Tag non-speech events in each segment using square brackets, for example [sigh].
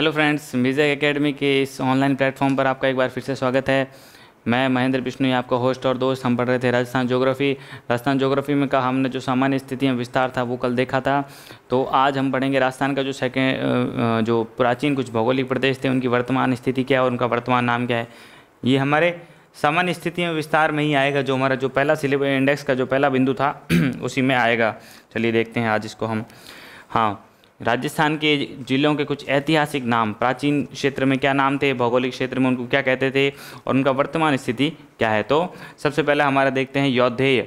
hello friends Mirza academy के इस online platform पर आपका एक बार फिर से स्वागत है मैं महेंद्र विष्णु आपका होस्ट और दोस्त हम पढ़ रहे थे राजस्थान ज्योग्राफी राजस्थान ज्योग्राफी में का हमने जो सामान्य स्थितियाँ विस्तार था वो कल देखा था तो आज हम पढ़ेंगे राजस्थान का जो सेकेंड जो प्राचीन कुछ भौगोलिक प्रदेश थे उनकी वर्तमान स्थिति क्या है और उनका वर्तमान नाम क्या है ये हमारे सामान्य स्थिति में विस्तार में ही आएगा जो हमारा जो पहला सिलेबस इंडेक्स का जो पहला बिंदु था [clears throat] उसी में आएगा चलिए देखते हैं आज इसको हम हाँ राजस्थान के जिलों के कुछ ऐतिहासिक नाम प्राचीन क्षेत्र में क्या नाम थे भौगोलिक क्षेत्र में उनको क्या कहते थे और उनका वर्तमान स्थिति क्या है तो सबसे पहले हमारा देखते हैं योद्धेय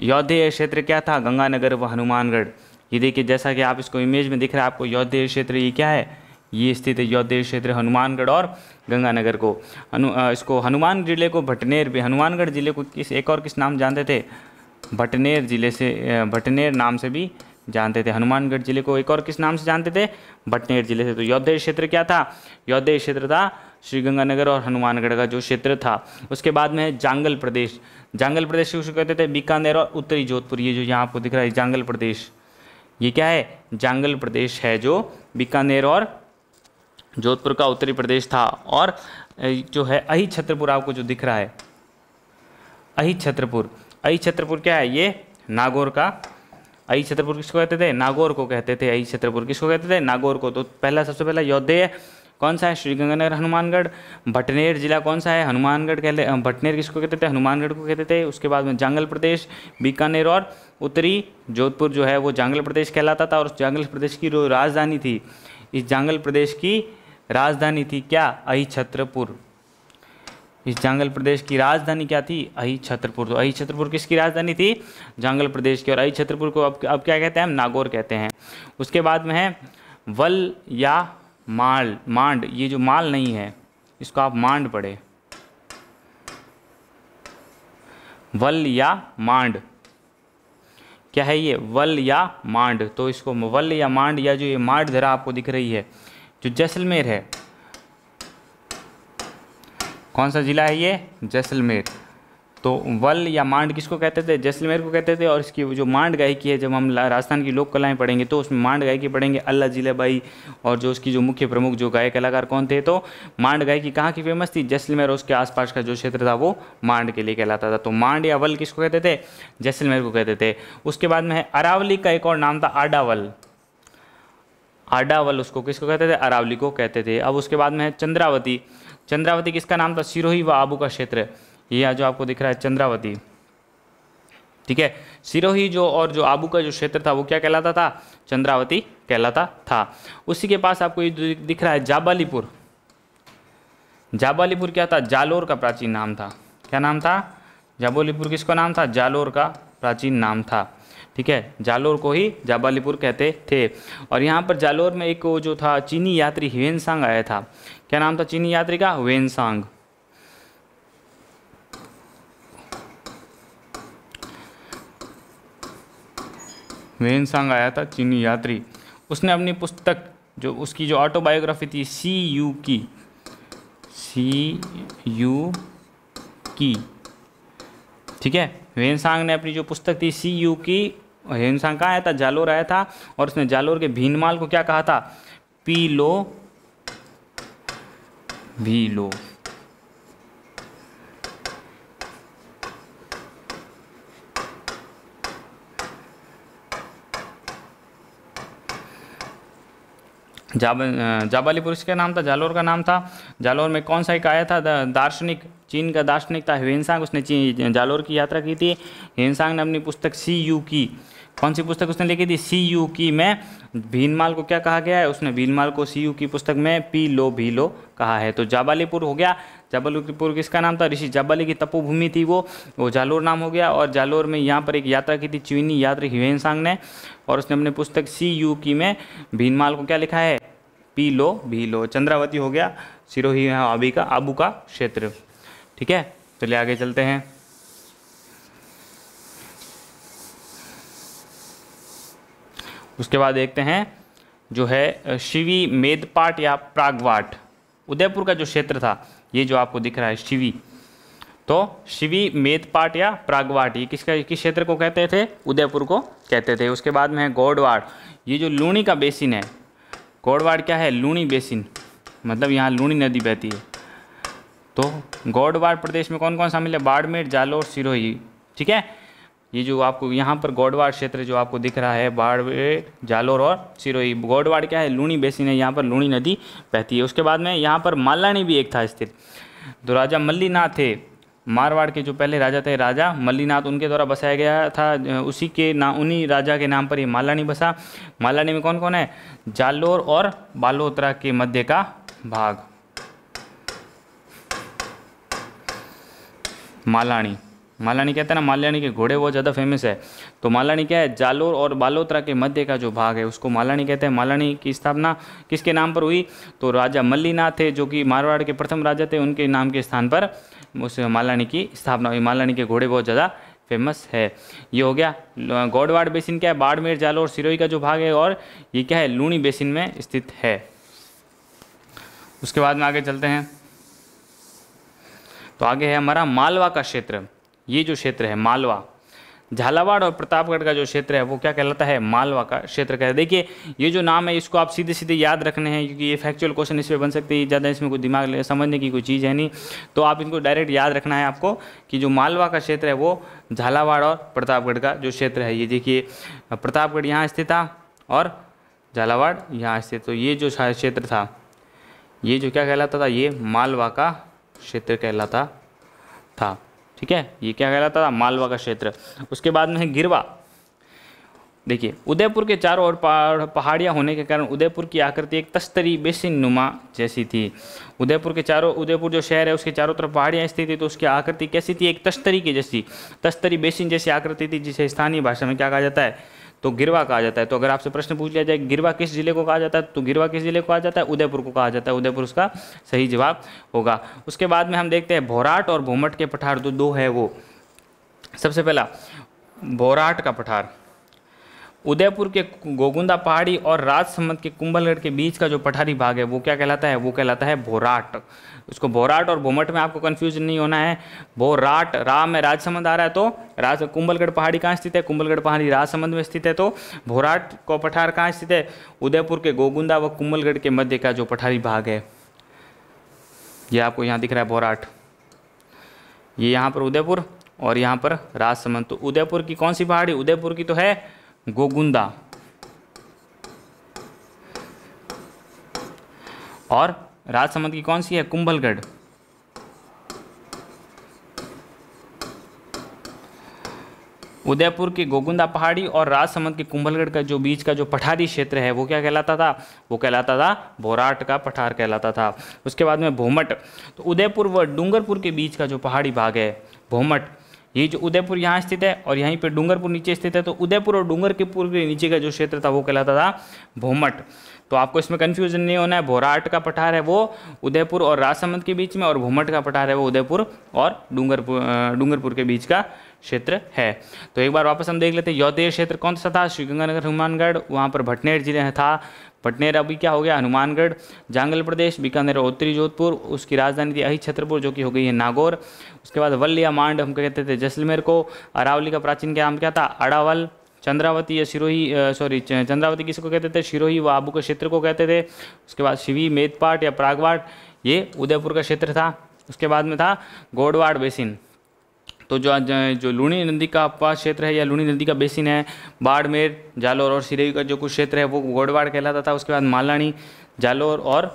योद्धेय क्षेत्र क्या था गंगानगर व हनुमानगढ़ ये देखिए जैसा कि आप इसको इमेज में दिख रहा है आपको योद्धेय क्षेत्र ये क्या है ये स्थित है योद्धेय क्षेत्र हनुमानगढ़ और गंगानगर को हनु इसको हनुमान जिले को भटनेर भी हनुमानगढ़ जिले को किस एक और किस नाम जानते थे भटनेर जिले से भटनेर नाम से भी जानते थे हनुमानगढ़ जिले को एक और किस नाम से जानते थे भटनेर जिले से तो योद्धेय क्षेत्र क्या था योद्धेय क्षेत्र था श्रीगंगानगर और हनुमानगढ़ का जो क्षेत्र था उसके बाद में जांगल प्रदेश जांगल प्रदेश किसको कहते थे बीकानेर और उत्तरी जोधपुर ये जो यहाँ आपको दिख रहा है जांगल प्रदेश ये क्या है जांगल प्रदेश है जो बीकानेर और जोधपुर का उत्तरी प्रदेश था और जो है अही छत्रपुर आपको जो दिख रहा है अही छत्रपुर अही छत्रपुर क्या है ये नागौर का आई छतरपुर किसको कहते थे नागौर को कहते थे आई छतरपुर किसको कहते थे नागौर को तो पहला सबसे पहला है कौन सा है श्रीगंगानगर हनुमानगढ़ भटनेर जिला कौन सा है हनुमानगढ़ कहते भटनेर किसको कहते थे हनुमानगढ़ को कहते थे उसके बाद में जांगल प्रदेश बीकानेर और उत्तरी जोधपुर जो है वो जांगल प्रदेश कहलाता था और उस जांगल प्रदेश की जो राजधानी थी इस जांगल प्रदेश की राजधानी थी क्या अहि छत्रपुर इस जांगल प्रदेश की राजधानी क्या थी अही छतरपुर तो अही छतरपुर किसकी राजधानी थी जांगल प्रदेश की और अही छतरपुर को अब अब क्या कहते हैं हम नागौर कहते हैं उसके बाद में है वल या माल मांड ये जो माल नहीं है इसको आप मांड पढ़े वल या मांड क्या है ये वल या मांड तो इसको वल या मांड या जो ये मांड धरा आपको दिख रही है जो जैसलमेर है कौन सा ज़िला है ये जैसलमेर तो वल या मांड किसको कहते थे जैसलमेर को कहते थे और इसकी जो मांड गायकी है जब हम राजस्थान की लोक कलाएँ पढ़ेंगे तो उसमें मांड गायकी पढ़ेंगे अल्लाह भाई और जो उसकी जो मुख्य प्रमुख जो गायक कलाकार कौन थे तो मांड गायकी कहाँ की फेमस थी जैसलमेर और उसके आसपास का जो क्षेत्र था वो मांड के लिए कहलाता था तो मांड या वल किसको कहते थे जैसलमेर को कहते थे उसके बाद में है अरावली का एक और नाम था आडावल आडावल उसको किसको कहते थे अरावली को कहते थे अब उसके बाद में है चंद्रावती चंद्रावती किसका नाम था सिरोही व आबू का क्षेत्र ये जो आपको दिख रहा है चंद्रावती ठीक है सिरोही जो और जो आबू का जो क्षेत्र था वो क्या कहलाता था चंद्रावती कहलाता था उसी के पास आपको ये दिख रहा है जाबालीपुर जाबालीपुर क्या था जालोर का प्राचीन नाम था क्या नाम था जाबोलीपुर किसका नाम था जालोर का प्राचीन नाम था ठीक है जालोर को ही जाबालीपुर कहते थे और यहाँ पर जालोर में एक जो था चीनी यात्री ह्वेनसांग आया था क्या नाम था चीनी यात्री का वेनसांग सांग आया था चीनी यात्री उसने अपनी पुस्तक जो उसकी जो ऑटोबायोग्राफी थी सी यू की सी यू की ठीक है वेनसांग ने अपनी जो पुस्तक थी सी यू की हिंसा कहाँ आया था जालोर आया था और उसने जालोर के भीनमाल को क्या कहा था पी लो भी लो जाब जाबाली पुरुष का नाम था जालोर का नाम था जालोर में कौन सा एक आया था दार्शनिक चीन का दार्शनिक था हेनसांग उसने जालोर की यात्रा की थी हेनसांग ने अपनी पुस्तक सी यू की कौन सी पुस्तक उसने लिखी थी सी यू की में भीनमाल को क्या कहा गया है उसने भीनमाल को सी यू की पुस्तक में पी लो भी लो कहा है तो जाबालीपुर हो गया जबलपुर किसका नाम था ऋषि जाबाली की तपोभूमि थी वो वो जालोर नाम हो गया और जालोर में यहाँ पर एक यात्रा की थी चीनी यात्री हिवेन सांग ने और उसने अपने पुस्तक सी यू की में भीनमाल को क्या लिखा है पी लो भी लो चंद्रावती हो गया सिरोही अभी का आबू का क्षेत्र ठीक है चलिए आगे चलते हैं उसके बाद देखते हैं जो है शिवी मेदपाट या प्रागवाट उदयपुर का जो क्षेत्र था ये जो आपको दिख रहा है शिवी तो शिवी मेदपाट या प्रागवाट ये किसका किस क्षेत्र को कहते थे उदयपुर को कहते थे उसके बाद में है गौडवाड़ ये जो लूणी का बेसिन है गौड़वाड़ क्या है लूणी बेसिन मतलब यहाँ लूणी नदी बहती है तो गौड़वाड़ प्रदेश में कौन कौन सा है बाड़मेर जालोर सिरोही ठीक है ये जो आपको यहाँ पर गौडवाड़ क्षेत्र जो आपको दिख रहा है बाड़वे जालोर और सिरोही गौडवाड़ क्या है लूणी बेसिन है यहाँ पर लूणी नदी बहती है उसके बाद में यहाँ पर मालानी भी एक था स्थित तो राजा मल्लीनाथ थे मारवाड़ के जो पहले राजा थे राजा मल्लीनाथ उनके द्वारा बसाया गया था उसी के ना उन्हीं राजा के नाम पर ये मालानी बसा मालानी में कौन कौन है जालोर और बालोत्रा के मध्य का भाग मालानी मालानी कहते हैं ना मालानी के घोड़े बहुत ज़्यादा फेमस है तो मालानी क्या है जालोर और बालोत्रा के मध्य का जो भाग है उसको मालानी कहते हैं मालानी की स्थापना किसके नाम पर हुई तो राजा मल्लीनाथ थे जो कि मारवाड़ के प्रथम राजा थे उनके नाम के स्थान पर उस मालानी की स्थापना हुई मालानी के घोड़े बहुत ज़्यादा फेमस है ये हो गया गौडवाड़ बेसिन क्या है बाड़मेर जालोर सिरोही का जो भाग है और ये क्या है लूणी बेसिन में स्थित है उसके बाद में आगे चलते हैं तो आगे है हमारा मालवा का क्षेत्र ये जो क्षेत्र है मालवा झालावाड़ और प्रतापगढ़ का जो क्षेत्र है वो क्या कहलाता है मालवा का क्षेत्र कहता है देखिए ये जो नाम है इसको आप सीधे सीधे याद रखने हैं क्योंकि ये फैक्चुअल क्वेश्चन इस पर बन सकते हैं ज़्यादा इसमें कोई दिमाग समझने की कोई चीज़ है नहीं तो आप इनको डायरेक्ट याद रखना है आपको कि जो मालवा का क्षेत्र है वो झालावाड़ और प्रतापगढ़ का जो क्षेत्र है ये देखिए प्रतापगढ़ यहाँ स्थित था और झालावाड़ यहाँ स्थित तो ये जो क्षेत्र था ये जो क्या कहलाता था ये मालवा का क्षेत्र कहलाता था ठीक है ये क्या कहलाता था मालवा का क्षेत्र उसके बाद में है गिरवा देखिए उदयपुर के चारों ओर पहाड़ियाँ होने के कारण उदयपुर की आकृति एक तस्तरी बेसिन नुमा जैसी थी उदयपुर के चारों उदयपुर जो शहर है उसके चारों तरफ पहाड़ियाँ स्थित थी तो उसकी आकृति कैसी थी एक तस्तरी की जैसी तस्तरी बेसिन जैसी आकृति थी जिसे स्थानीय भाषा में क्या कहा जाता है तो गिरवा कहा जाता है तो अगर आपसे प्रश्न पूछ लिया जाए गिरवा किस जिले को कहा जाता है तो गिरवा किस जिले को कहा जाता है उदयपुर को कहा जाता है उदयपुर उसका सही जवाब होगा उसके बाद में हम देखते हैं भोराट और भूमट के पठार जो दो है वो सबसे पहला भोराट का पठार उदयपुर के गोगुंदा पहाड़ी और राजसमंद के कुंभलगढ़ के बीच का जो पठारी भाग है वो क्या कहलाता है वो कहलाता है भोराट उसको भोराट और भोमट में आपको कन्फ्यूज नहीं होना है भोराट राम में राजसमंद आ रहा है तो राज कुंभलगढ़ पहाड़ी कहाँ स्थित है कुंभलगढ़ पहाड़ी राजसमंद में स्थित है तो भोराट को पठार कहाँ स्थित है उदयपुर के गोगुंदा व कुंभलगढ़ के मध्य का जो पठारी भाग है ये आपको यहाँ दिख रहा है भोराट ये यहाँ पर उदयपुर और यहाँ पर राजसमंद तो उदयपुर की कौन सी पहाड़ी उदयपुर की तो है गोगुंदा और राजसमंद की कौन सी है कुंभलगढ़ उदयपुर की गोगुंदा पहाड़ी और राजसमंद के कुंभलगढ़ का जो बीच का जो पठारी क्षेत्र है वो क्या कहलाता था वो कहलाता था भोराट का पठार कहलाता था उसके बाद में भोमट तो उदयपुर व डूंगरपुर के बीच का जो पहाड़ी भाग है भोमट ये जो उदयपुर यहाँ स्थित है और यहीं पर डूंगरपुर नीचे स्थित है तो उदयपुर और डूंगर के नीचे का जो क्षेत्र था वो कहलाता था भोमट तो आपको इसमें कन्फ्यूजन नहीं होना है भोराट का पठार है वो उदयपुर और राजसमंद के बीच में और भूमट का पठार है वो उदयपुर और डूंगरपुर डूंगरपुर के बीच का क्षेत्र है तो एक बार वापस हम देख लेते हैं यौदेय क्षेत्र कौन सा था श्रीगंगानगर हनुमानगढ़ वहाँ पर भटनेर जिले था पटनेर अभी क्या हो गया हनुमानगढ़ जांगल प्रदेश बीकानेर उत्तरी जोधपुर उसकी राजधानी थी अही छतरपुर जो कि हो गई है नागौर उसके बाद वल्लिया मांड हम कहते थे जैसलमेर को अरावली का प्राचीन क्या नाम क्या था अड़ावल चंद्रावती या सिरोही सॉरी चंद्रावती किसको कहते थे सिरोही व आबू के क्षेत्र को कहते थे उसके बाद शिवी मेदपाट या प्रागवाट ये उदयपुर का क्षेत्र था उसके बाद में था गोडवाड़ बेसिन तो जो जो लूणी नदी का अपवाह क्षेत्र है या लूणी नदी का बेसिन है बाड़मेर जालोर और सिरेवी का जो कुछ क्षेत्र है वो गोडवाड़ कहलाता था उसके बाद मालानी जालोर और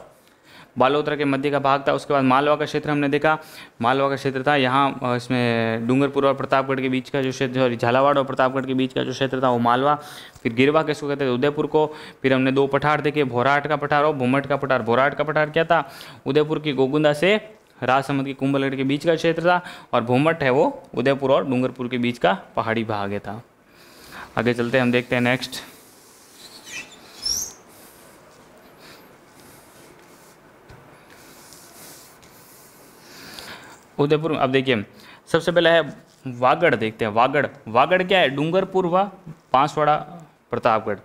बालोतरा के मध्य का भाग था उसके बाद मालवा का क्षेत्र हमने देखा मालवा का क्षेत्र था यहाँ इसमें डूंगरपुर और प्रतापगढ़ के बीच का जो क्षेत्र सॉरी झालावाड़ और प्रतापगढ़ के बीच का जो क्षेत्र था वो मालवा फिर गिरवा किसको कहते थे उदयपुर को फिर हमने दो पठार देखे भोराट का पठार और भूमट का पठार भोराट का पठार क्या था उदयपुर की गोगुंदा से राजसमंद के कुंभलगढ़ के बीच का क्षेत्र था और भूमट है वो उदयपुर और डूंगरपुर के बीच का पहाड़ी भाग था आगे चलते हम देखते हैं नेक्स्ट उदयपुर अब देखिए सबसे पहला है वागड़ देखते हैं वागड़ वागड़ क्या है डूंगरपुर व बांसवाड़ा प्रतापगढ़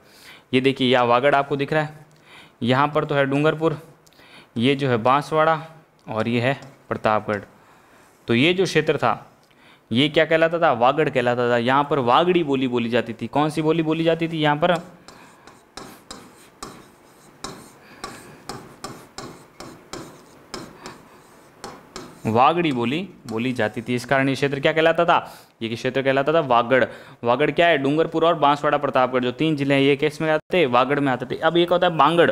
ये देखिए यह वागड़ आपको दिख रहा है यहाँ पर तो है डूंगरपुर ये जो है बांसवाड़ा और ये है प्रतापगढ़ तो ये जो क्षेत्र था ये क्या कहलाता था वागड़ कहलाता था यहाँ पर वागड़ी बोली बोली जाती थी कौन सी बोली बोली जाती थी यहाँ पर वागड़ी बोली बोली जाती थी इस कारण ये क्षेत्र क्या कहलाता था ये क्षेत्र कहलाता था वागड़ वागड़ क्या है डूंगरपुर और बांसवाड़ा प्रतापगढ़ जो तीन जिले हैं ये किस में आते वागड़ में आते थे अब एक होता है बांगड़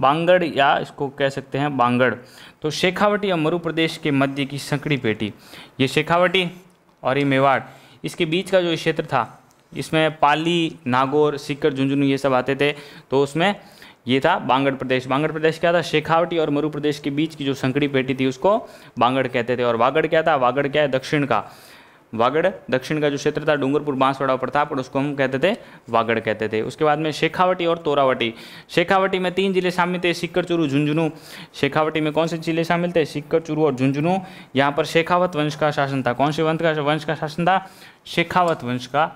बांगड़ या इसको कह सकते हैं बांगड़ तो शेखावटी और मरु प्रदेश के मध्य की संकड़ी पेटी ये शेखावटी और ये मेवाड़ इसके बीच का जो क्षेत्र था इसमें पाली नागौर सीकर झुंझुनू ये सब आते थे तो उसमें ये था बांगड़ प्रदेश बांगड़ प्रदेश क्या था शेखावटी और मरु प्रदेश के बीच की जो संकड़ी पेटी थी उसको बांगड़ कहते थे और वागड़ क्या था वागड़ क्या है दक्षिण का वागड़ दक्षिण का जो क्षेत्र था डूंगरपुर बांसवाड़ा और प्रतापगढ़ उसको हम कहते थे वागड़ कहते थे उसके बाद में शेखावटी और तोरावटी शेखावटी में तीन जिले शामिल थे सिक्कर चूरू झुंझुनू शेखावटी में कौन से जिले शामिल थे सिक्कर चूरू और झुंझुनू यहाँ पर शेखावत वंश का शासन था कौन से वंश का वंश का शासन था शेखावत वंश का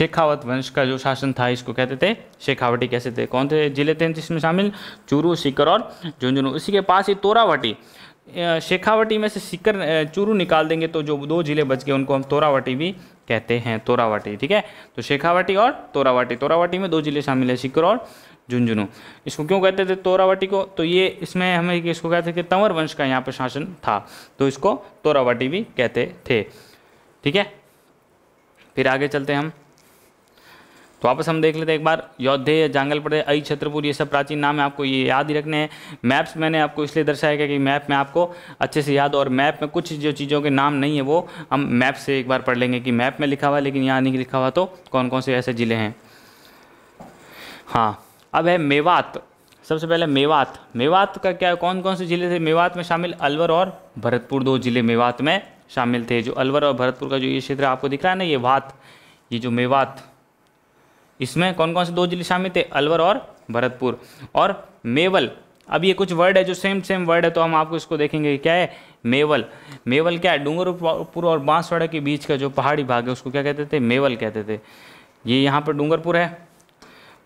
शेखावत वंश का जो शासन था इसको कहते थे शेखावटी कैसे थे कौन थे जिले थे जिसमें शामिल चूरू सिकर और झुंझुनू इसी के पास ही तोरावटी शेखावटी में से सिकर चूरू निकाल देंगे तो जो दो जिले बच गए उनको हम तोरावटी भी कहते हैं तोरावटी ठीक है तो शेखावटी और तोरावटी तोरावटी में दो जिले शामिल है सिकर और झुंझुनू इसको क्यों कहते थे तोरावटी को तो ये इसमें हमें इसको कहते थे कि तंवर वंश का यहाँ पर शासन था तो इसको तोरावटी भी कहते थे ठीक है फिर आगे चलते हम तो वापस हम देख लेते हैं एक बार योद्धे जांगल प्रदेश अई छत्रपुर ये सब प्राचीन नाम है आपको ये याद ही रखने हैं मैप्स मैंने आपको इसलिए दर्शाया कि मैप में आपको अच्छे से याद और मैप में कुछ जो चीज़ों के नाम नहीं है वो हम मैप से एक बार पढ़ लेंगे कि मैप में लिखा हुआ लेकिन यहाँ नहीं लिखा हुआ तो कौन कौन से ऐसे ज़िले हैं हाँ अब है मेवात सबसे पहले मेवात मेवात का क्या कौन कौन से ज़िले थे मेवात में शामिल अलवर और भरतपुर दो ज़िले मेवात में शामिल थे जो अलवर और भरतपुर का जो ये क्षेत्र आपको दिख रहा है ना ये वात ये जो मेवात इसमें कौन कौन से दो जिले शामिल थे अलवर और भरतपुर और मेवल अब ये कुछ वर्ड है जो सेम सेम वर्ड है तो हम आपको इसको देखेंगे क्या है मेवल मेवल क्या है डूंगरपुर और बांसवाड़ा के बीच का जो पहाड़ी भाग है उसको क्या कहते थे मेवल कहते थे ये यहाँ पर डूंगरपुर है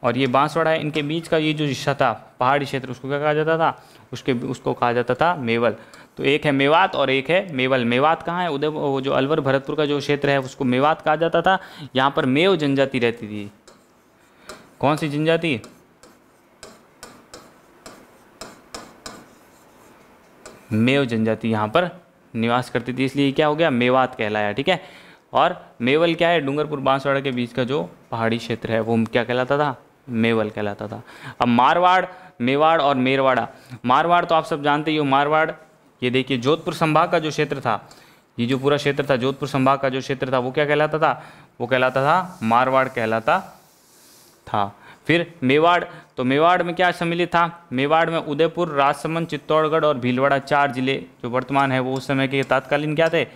और ये बांसवाड़ा है इनके बीच का ये जो हिस्सा था पहाड़ी क्षेत्र उसको क्या कहा जाता था उसके उसको कहा जाता था मेवल तो एक है मेवात और एक है मेवल मेवात कहाँ है उदय जो अलवर भरतपुर का जो क्षेत्र है उसको मेवात कहा जाता था यहाँ पर मेव जनजाति रहती थी कौन सी जनजाति मेव जनजाति यहां पर निवास करती थी इसलिए क्या हो गया मेवात कहलाया ठीक है और मेवल क्या है डूंगरपुर बांसवाड़ा के बीच का जो पहाड़ी क्षेत्र है वो क्या कहलाता था मेवल कहलाता था अब मारवाड़ मेवाड़ और मेरवाड़ा मारवाड़ तो आप सब जानते ही हो मारवाड़ ये देखिए जोधपुर संभाग का जो क्षेत्र था ये जो पूरा क्षेत्र था जोधपुर संभाग का जो क्षेत्र था वो क्या कहलाता था वो कहलाता था मारवाड़ कहलाता था फिर मेवाड़ तो मेवाड़ में क्या सम्मिलित था मेवाड़ में उदयपुर राजसमंद चित्तौड़गढ़ और भीलवाड़ा चार जिले जो वर्तमान है वो उस समय के तात्कालीन क्या थे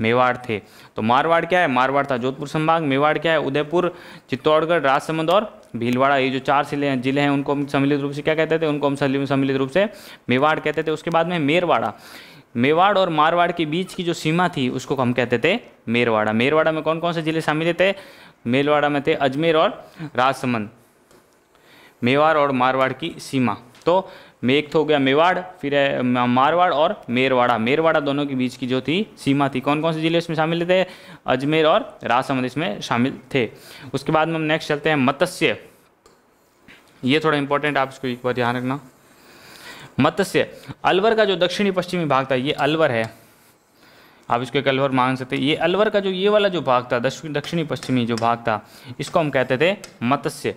मेवाड़ थे तो मारवाड़ क्या है मारवाड़ था जोधपुर संभाग मेवाड़ क्या है उदयपुर चित्तौड़गढ़ राजसमंद और भीलवाड़ा ये जो चार जिले हैं जिले हैं उनको हम सम्मिलित रूप से क्या कहते थे उनको हम सम्मिलित रूप से मेवाड़ कहते थे उसके बाद में मेरवाड़ा मेवाड़ और मारवाड़ के बीच की जो सीमा थी उसको हम कहते थे मेरवाड़ा मेरवाड़ा में कौन कौन से जिले शामिल थे मेलवाड़ा में थे अजमेर और राजसमंद मेवाड़ और मारवाड़ की सीमा तो मेघ तो हो गया मेवाड़ फिर मारवाड़ और मेरवाड़ा मेरवाड़ा दोनों के बीच की जो थी सीमा थी कौन कौन से जिले इसमें शामिल थे अजमेर और राजसमंद इसमें शामिल थे उसके बाद में हम नेक्स्ट चलते हैं मत्स्य ये थोड़ा इंपॉर्टेंट आप इसको एक बार ध्यान रखना मत्स्य अलवर का जो दक्षिणी पश्चिमी भाग था ये अलवर है आप इसको एक अलवर मान सकते ये अलवर का जो ये वाला जो भाग था दक्षिणी पश्चिमी जो भाग था इसको हम कहते थे मत्स्य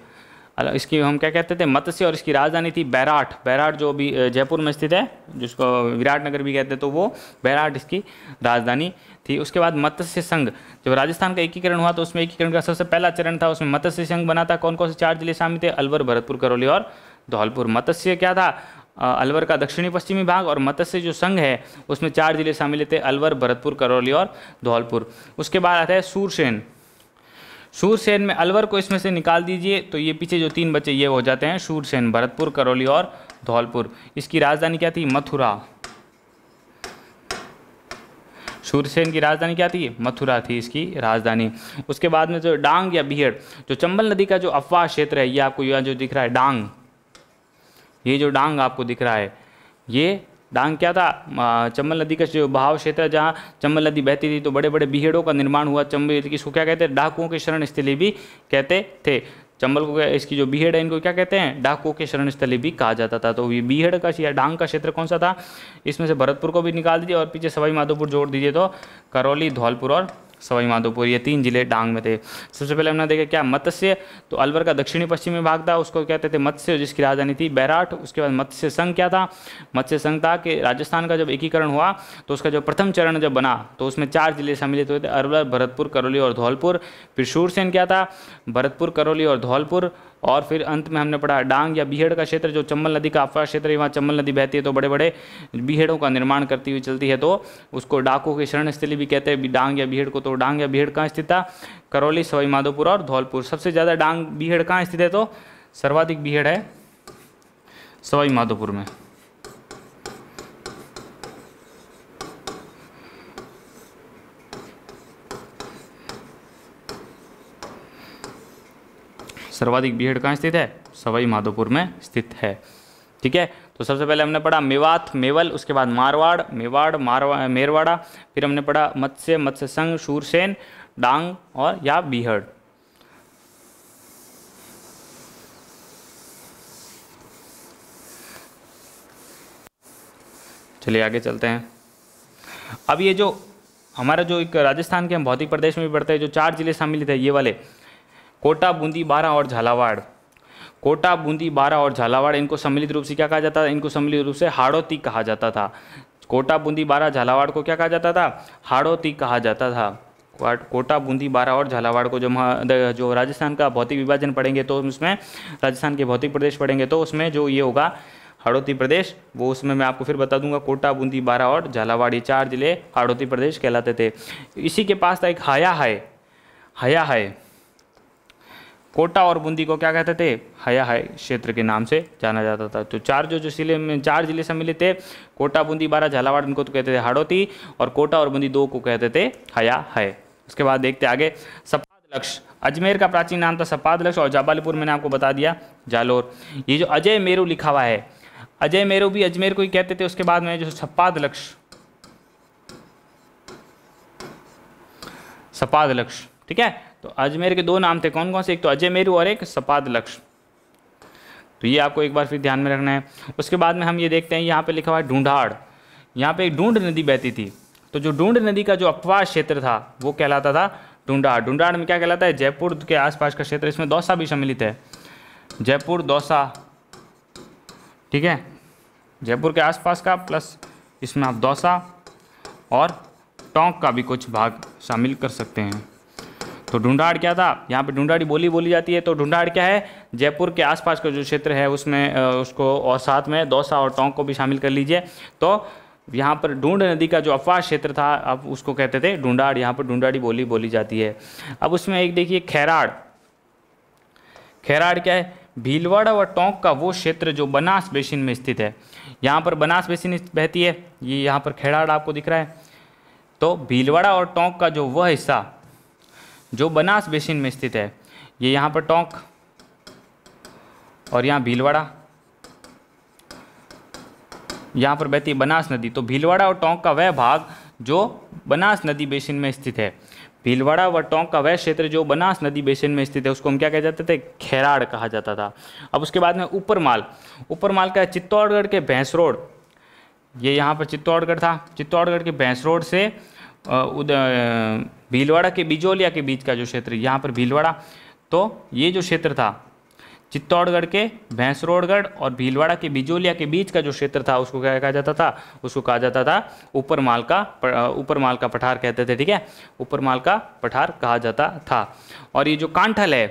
इसकी हम क्या कहते थे मत्स्य और इसकी राजधानी थी बैराट बैराट जो अभी जयपुर में स्थित है जिसको विराट नगर भी कहते हैं तो वो बैराट इसकी राजधानी थी उसके बाद मत्स्य संघ जब राजस्थान का एकीकरण हुआ तो उसमें एकीकरण का सबसे पहला चरण था उसमें मत्स्य संघ बना था कौन कौन से चार जिले शामिल थे अलवर भरतपुर करौली और धौलपुर मत्स्य क्या था अलवर का दक्षिणी पश्चिमी भाग और मत्स्य जो संघ है उसमें चार जिले शामिल थे अलवर भरतपुर करौली और धौलपुर उसके बाद आता है सूरसेन सूरसेन में अलवर को इसमें से निकाल दीजिए तो ये पीछे जो तीन बच्चे ये हो जाते हैं सूरसेन भरतपुर करौली और धौलपुर इसकी राजधानी क्या थी मथुरा सूरसेन की राजधानी क्या थी मथुरा थी इसकी राजधानी उसके बाद में जो डांग या बिहड़ जो चंबल नदी का जो अफवाह क्षेत्र है ये आपको यहाँ जो दिख रहा है डांग ये जो डांग आपको दिख रहा है ये डांग क्या था चंबल नदी का जो बहाव क्षेत्र है जहाँ चंबल नदी बहती थी तो बड़े बड़े बिहेड़ों का निर्माण हुआ चंबल इसको क्या कहते हैं डाकुओं के शरण स्थली भी कहते थे चंबल को इसकी जो बीहड़ है इनको क्या कहते हैं डाकुओं के शरण स्थली भी कहा जाता था तो ये बीहड़ का या डांग का क्षेत्र कौन सा था इसमें से भरतपुर को भी निकाल दीजिए और पीछे सवाई माधोपुर जोड़ दीजिए तो करौली धौलपुर और सवाई माधोपुर ये तीन जिले डांग में थे सबसे पहले हमने देखा क्या मत्स्य तो अलवर का दक्षिणी पश्चिमी भाग था उसको कहते थे मत्स्य जिसकी राजधानी थी बैराट उसके बाद मत्स्य संघ क्या था मत्स्य संघ था कि राजस्थान का जब एकीकरण हुआ तो उसका जो प्रथम चरण जब बना तो उसमें चार जिले सम्मिलित हुए थे अलवर भरतपुर करौली और धौलपुर फिर शूरसेन क्या था भरतपुर करौली और धौलपुर और फिर अंत में हमने पढ़ा डांग या बिहेड़ का क्षेत्र जो चंबल नदी का आफरा क्षेत्र है वहाँ चंबल नदी बहती है तो बड़े बड़े बिहेड़ों का निर्माण करती हुई चलती है तो उसको डाकू की शरण स्थली भी कहते हैं डांग या बिहेड़ को तो डांग या बिहेड़ कहाँ स्थित था करौली सवाईमाधोपुर और धौलपुर सबसे ज़्यादा डांग बिहेड़ कहाँ स्थित है तो सर्वाधिक बिहेड़ है सवाईमाधोपुर में सर्वाधिक भीड़ कहाँ स्थित है सवाई माधोपुर में स्थित है ठीक है तो सबसे पहले हमने पढ़ा मेवात मेवल उसके बाद मारवाड़ मेवाड़ मारवा मेरवाड़ा फिर हमने पढ़ा मत्स्य मत्स्य संघ शूरसेन डांग और या बिहड़ चलिए आगे चलते हैं अब ये जो हमारा जो एक राजस्थान के हम भौतिक प्रदेश में भी पढ़ते हैं जो चार जिले सम्मिलित है ये वाले कोटा बूंदी बारह और झालावाड़ कोटा बूंदी बारह और झालावाड़ इनको सम्मिलित रूप से क्या कहा जाता था इनको सम्मिलित रूप से हाड़ोती कहा जाता था कोटा बूंदी बारह झालावाड़ को क्या कहा जाता था हाड़ोती कहा जाता था कोटा बूंदी बारह और झालावाड़ को जो जो राजस्थान का भौतिक विभाजन पढ़ेंगे तो उसमें राजस्थान के भौतिक प्रदेश पढ़ेंगे तो उसमें जो ये होगा हाड़ौती प्रदेश वो उसमें मैं आपको फिर बता दूंगा कोटा बूंदी बारह और झालावाड़ ये चार जिले हाड़ौती प्रदेश कहलाते थे इसी के पास था एक हया है हया है कोटा और बूंदी को क्या कहते थे हया है क्षेत्र के नाम से जाना जाता था तो चार जो जो जिले में चार जिले सम्मिलित थे कोटा बूंदी बारह झालावाड़ इनको तो कहते थे हाड़ोती और कोटा और बूंदी दो को कहते थे हया है उसके बाद देखते आगे सपाद लक्ष्य अजमेर का प्राचीन नाम था सपाद लक्ष्य और जाबालपुर मैंने आपको बता दिया जालोर ये जो अजय मेरू लिखा हुआ है अजय मेरू भी अजमेर को ही कहते थे उसके बाद में जो सपाद लक्ष्य सपाद लक्ष्य ठीक है तो अजमेर के दो नाम थे कौन कौन से एक तो अजय मेरू और एक सपाद लक्ष्य तो ये आपको एक बार फिर ध्यान में रखना है उसके बाद में हम ये देखते हैं यहाँ पे लिखा हुआ है ढूंढाड़ यहाँ पे एक ढूंढ नदी बहती थी तो जो ढूंढ नदी का जो अपवाह क्षेत्र था वो कहलाता था ढूंढाड़ ढूंढाड़ में क्या कहलाता है जयपुर के आसपास का क्षेत्र इसमें दौसा भी सम्मिलित है जयपुर दौसा ठीक है जयपुर के आसपास का प्लस इसमें आप दौसा और टोंक का भी कुछ भाग शामिल कर सकते हैं तो ढूंढाड़ क्या था यहाँ पे ढूंढाड़ी बोली बोली जाती है तो ढूंढाड़ क्या है जयपुर के आसपास का जो क्षेत्र है उसमें उसको और साथ में दौसा और टोंक को भी शामिल कर लीजिए तो यहाँ पर ढूंढ नदी का जो अफवाह क्षेत्र था अब उसको कहते थे ढूंढाड़ यहाँ पर ढूंढाड़ी बोली बोली जाती है अब उसमें एक देखिए खैराड़ खैराड़ क्या है भीलवाड़ा और टोंक का वो क्षेत्र जो बनास बेसिन में स्थित है यहाँ पर बनास बेसिन बहती है ये यहाँ पर खैराड़ आपको दिख रहा है तो भीलवाड़ा और टोंक का जो वह हिस्सा जो बनास बेसिन में स्थित है ये यहाँ पर टोंक और यहाँ भीलवाड़ा यहाँ पर बहती है बनास नदी तो भीलवाड़ा और टोंक का वह भाग जो बनास नदी बेसिन में स्थित है भीलवाड़ा व टोंक का वह क्षेत्र जो बनास नदी बेसिन में स्थित है उसको हम क्या कह जाते थे खैराड़ कहा जाता था अब उसके बाद में ऊपरमाल ऊपरमाल का चित्तौड़गढ़ के भैंस रोड ये यहाँ पर चित्तौड़गढ़ था चित्तौड़गढ़ के भैंस रोड से भीलवाड़ा के बिजोलिया के बीच का जो क्षेत्र यहाँ पर भीलवाड़ा तो ये जो क्षेत्र था चित्तौड़गढ़ के भैंसरोड़गढ़ और भीलवाड़ा के बिजोलिया के बीच का जो क्षेत्र था उसको क्या कहा जाता था उसको कहा जाता था ऊपर माल का ऊपर माल का पठार कहते थे ठीक है ऊपर माल का पठार कहा जाता था और ये जो कांठल है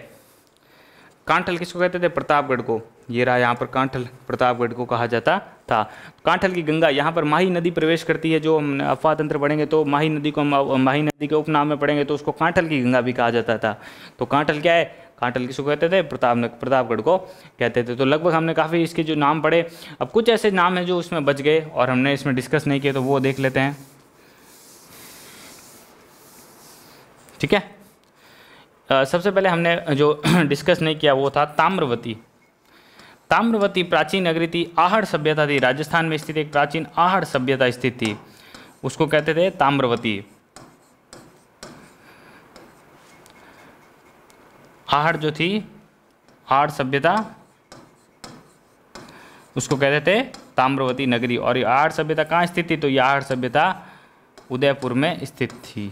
कांठल किसको कहते थे प्रतापगढ़ को ये रहा यहाँ पर कांठल प्रतापगढ़ को कहा जाता था कांठल की गंगा यहाँ पर माही नदी प्रवेश करती है जो हम अफवाह तंत्र पढ़ेंगे तो माही नदी को हम माही नदी के उपनाम में पढ़ेंगे तो उसको कांठल की गंगा भी कहा जाता था तो कांठल क्या है कांटल किसको कहते थे प्रताप प्रतापगढ़ को कहते थे तो लगभग हमने काफ़ी इसके जो नाम पढ़े अब कुछ ऐसे नाम हैं जो उसमें बच गए और हमने इसमें डिस्कस नहीं किए तो वो देख लेते हैं ठीक है सबसे पहले हमने जो डिस्कस [clears throat] नहीं किया वो था ताम्रवती ताम्रवती प्राचीन नगरी थी आहड़ सभ्यता थी राजस्थान में स्थित एक प्राचीन आहड़ सभ्यता स्थित थी उसको कहते थे ताम्रवती आहड़ जो थी आहड़ सभ्यता उसको कहते थे ताम्रवती नगरी और ये आहड़ सभ्यता कहाँ स्थित थी तो यह आहड़ सभ्यता उदयपुर में स्थित थी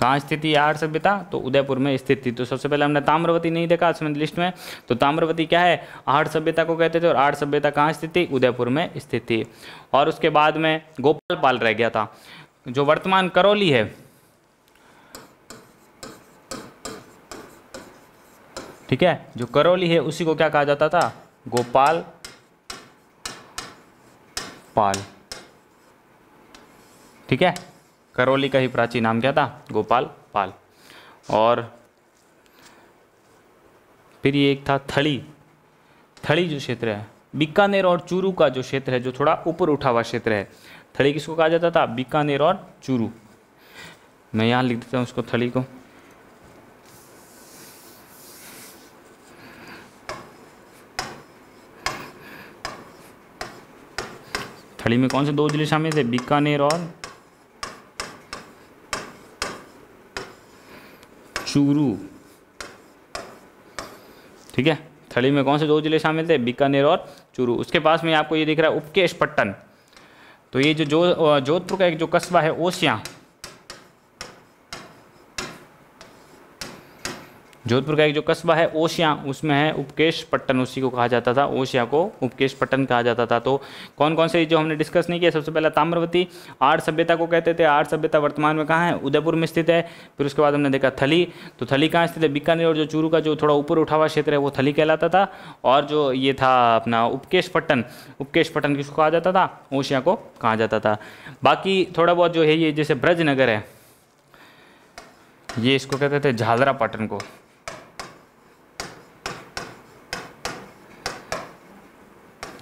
कहाँ स्थित है आर्य सभ्यता तो उदयपुर में स्थित थी तो सबसे पहले हमने ताम्रवती नहीं देखा लिस्ट में तो ताम्रवती क्या है आर्य सभ्यता को कहते थे और आर्य सभ्यता कहाँ स्थित थी उदयपुर में स्थित थी और उसके बाद में गोपाल पाल रह गया था जो वर्तमान करौली है ठीक है जो करौली है उसी को क्या कहा जाता था गोपाल पाल ठीक है करौली का ही प्राचीन नाम क्या था गोपाल पाल और फिर ये एक था थड़ी थड़ी जो क्षेत्र है बीकानेर और चूरू का जो क्षेत्र है जो थोड़ा ऊपर उठा हुआ क्षेत्र है थड़ी किसको कहा जाता था बीकानेर और चूरू मैं यहाँ लिख देता हूँ उसको थड़ी को थड़ी में कौन से दो जिले शामिल थे बीकानेर और चूरू ठीक है थली में कौन से दो ज़िले शामिल थे बीकानेर और चूरू उसके पास में आपको ये दिख रहा है उपकेश पट्टन तो ये जो जो जोधपुर का एक जो कस्बा है ओसिया जोधपुर का एक जो कस्बा है ओशिया उसमें है उपकेश पट्टन उसी को कहा जाता था ओशिया को उपकेश पट्टन कहा जाता था तो कौन कौन से जो हमने डिस्कस नहीं किया सबसे पहला ताम्रवती आठ सभ्यता को कहते थे आठ सभ्यता वर्तमान में कहाँ है उदयपुर में स्थित है फिर उसके बाद हमने देखा थली तो थली कहाँ स्थित है बीकानेर और जो चूरू का जो थोड़ा ऊपर उठा हुआ क्षेत्र है वो थली कहलाता था और जो ये था अपना उपकेश पट्टन उपकेश पट्टन किसको कहा जाता था ओशिया को कहा जाता था बाकी थोड़ा बहुत जो है ये जैसे ब्रजनगर है ये इसको कहते थे झालरा पट्टन को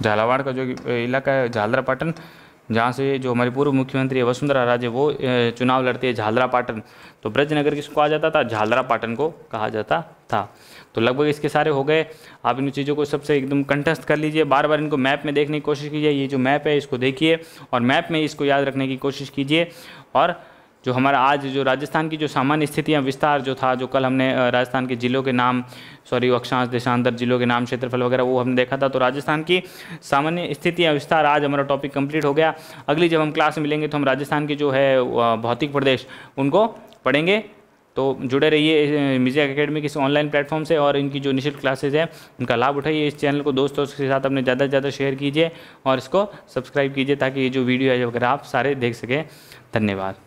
झालावाड़ का जो इलाका है झालरापाटन जहाँ से जो हमारे पूर्व मुख्यमंत्री है वसुंधरा राजे वो चुनाव लड़ते हैं झालरापाटन तो ब्रजनगर किसको कहा जाता था झालरापाटन को कहा जाता था तो लगभग इसके सारे हो गए आप इन चीज़ों को सबसे एकदम कंटेस्ट कर लीजिए बार बार इनको मैप में देखने की कोशिश कीजिए ये जो मैप है इसको देखिए और मैप में इसको याद रखने की कोशिश कीजिए और जो हमारा आज जो राजस्थान की जो सामान्य स्थितियाँ विस्तार जो था जो कल हमने राजस्थान के जिलों के नाम सॉरी अक्षांश देशांतर जिलों के नाम क्षेत्रफल वगैरह वो हमने देखा था तो राजस्थान की सामान्य स्थितियाँ विस्तार आज हमारा टॉपिक कंप्लीट हो गया अगली जब हम क्लास में मिलेंगे तो हम राजस्थान के जो है भौतिक प्रदेश उनको पढ़ेंगे तो जुड़े रहिए म्यूजिक अकेडमी के इस ऑनलाइन प्लेटफॉर्म से और इनकी जो निःशुल्क क्लासेज हैं उनका लाभ उठाइए इस चैनल को दोस्तों के साथ अपने ज़्यादा से ज़्यादा शेयर कीजिए और इसको सब्सक्राइब कीजिए ताकि ये जो वीडियो है वगैरह आप सारे देख सकें धन्यवाद